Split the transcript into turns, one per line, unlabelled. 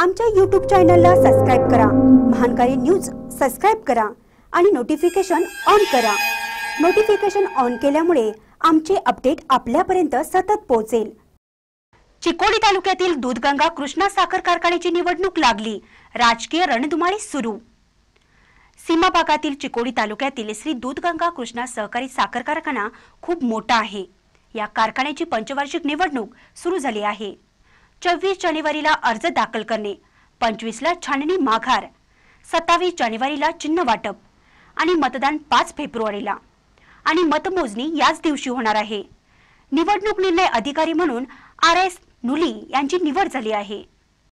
आमच्या यूट्यूब चॅनलला सबस्क्राईब करा महानकारी न्यूज सबस्क्राईब करा आणि नोटिफिकेशन ऑन करा नोटिफिकेशन ऑन केल्यामुळे आमचे अपडेट आपल्यापर्यंत सतत पोहोचेल चिकोडी तालुक्यातील दूधगंगा कृष्णा साखर कारखान्याची निवडणूक लागली राजकीय रणधुमाळी सुरू सीमा भागातील चिकोडी तालुक्यातील श्री दूधगंगा कृष्णा सहकारी साखर कारखाना खूप मोठा आहे या कारखान्याची पंचवार्षिक निवडणूक सुरू झाली आहे चोवीस जानेवारीला अर्ज दाखल करणे पंचवीसला छाननी माघार सत्तावीस जानेवारीला चिन्ह वाटप आणि मतदान पाच फेब्रुवारीला आणि मतमोजणी याच दिवशी होणार आहे निवडणूक निर्णय अधिकारी म्हणून आर एस नुली यांची निवड झाली आहे